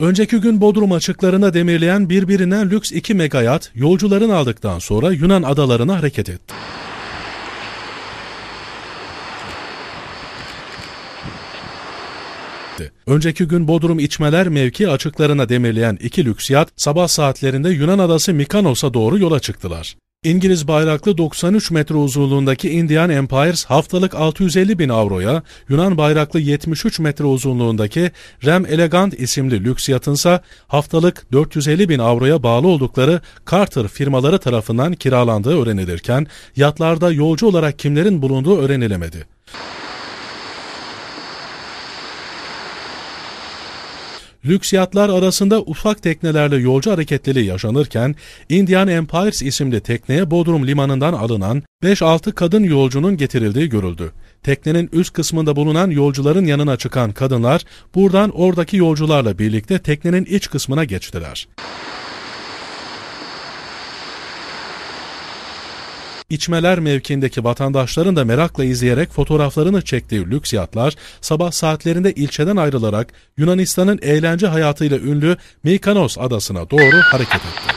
Önceki gün Bodrum açıklarına demirleyen birbirine lüks iki megayat yolcuların aldıktan sonra Yunan adalarına hareket etti. Önceki gün Bodrum içmeler mevki açıklarına demirleyen iki lüks yat sabah saatlerinde Yunan adası Mikanos'a doğru yola çıktılar. İngiliz bayraklı 93 metre uzunluğundaki Indian Empires haftalık 650 bin avroya, Yunan bayraklı 73 metre uzunluğundaki Rem Elegant isimli lüks yatınsa haftalık 450 bin avroya bağlı oldukları Carter firmaları tarafından kiralandığı öğrenilirken yatlarda yolcu olarak kimlerin bulunduğu öğrenilemedi. Lüks yatlar arasında ufak teknelerle yolcu hareketliliği yaşanırken Indian Empires isimli tekneye Bodrum limanından alınan 5-6 kadın yolcunun getirildiği görüldü. Teknenin üst kısmında bulunan yolcuların yanına çıkan kadınlar buradan oradaki yolcularla birlikte teknenin iç kısmına geçtiler. içmeler mevkiindeki vatandaşların da merakla izleyerek fotoğraflarını çektiği lüks yatlar sabah saatlerinde ilçeden ayrılarak Yunanistan'ın eğlence hayatıyla ünlü Mykonos adasına doğru hareket etti.